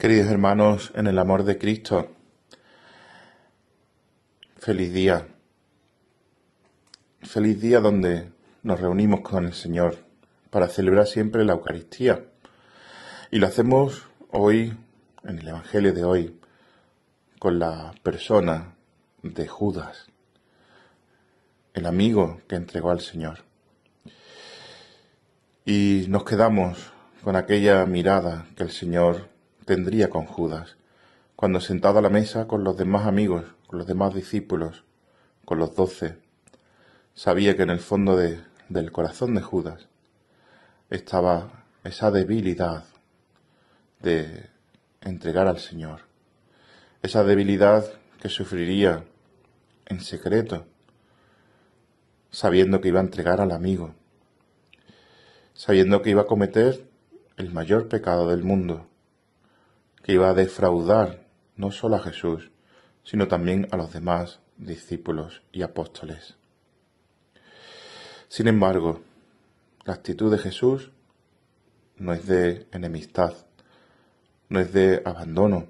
Queridos hermanos, en el amor de Cristo, feliz día. Feliz día donde nos reunimos con el Señor para celebrar siempre la Eucaristía. Y lo hacemos hoy, en el Evangelio de hoy, con la persona de Judas, el amigo que entregó al Señor. Y nos quedamos con aquella mirada que el Señor tendría con Judas, cuando sentado a la mesa con los demás amigos, con los demás discípulos, con los doce, sabía que en el fondo de, del corazón de Judas estaba esa debilidad de entregar al Señor, esa debilidad que sufriría en secreto, sabiendo que iba a entregar al amigo, sabiendo que iba a cometer el mayor pecado del mundo, que iba a defraudar no solo a Jesús, sino también a los demás discípulos y apóstoles. Sin embargo, la actitud de Jesús no es de enemistad, no es de abandono,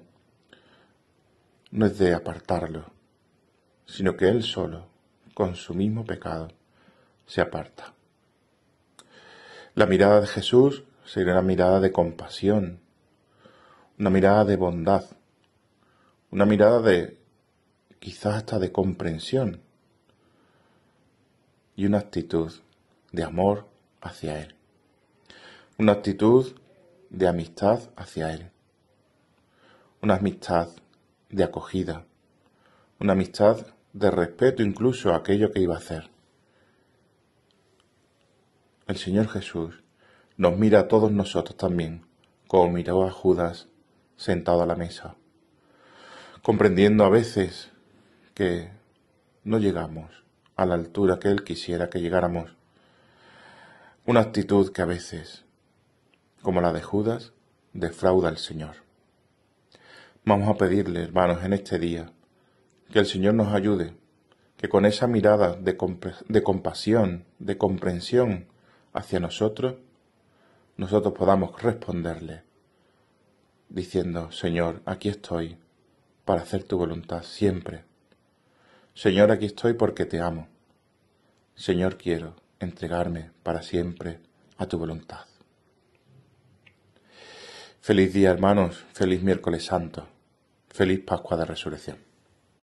no es de apartarlo, sino que Él solo, con su mismo pecado, se aparta. La mirada de Jesús sería una mirada de compasión, una mirada de bondad, una mirada de quizás hasta de comprensión y una actitud de amor hacia Él, una actitud de amistad hacia Él, una amistad de acogida, una amistad de respeto incluso a aquello que iba a hacer. El Señor Jesús nos mira a todos nosotros también, como miró a Judas sentado a la mesa, comprendiendo a veces que no llegamos a la altura que Él quisiera que llegáramos. Una actitud que a veces, como la de Judas, defrauda al Señor. Vamos a pedirle, hermanos, en este día, que el Señor nos ayude, que con esa mirada de, compasión, de comprensión hacia nosotros, nosotros podamos responderle diciendo, Señor, aquí estoy para hacer tu voluntad siempre. Señor, aquí estoy porque te amo. Señor, quiero entregarme para siempre a tu voluntad. Feliz día, hermanos. Feliz miércoles santo. Feliz Pascua de Resurrección.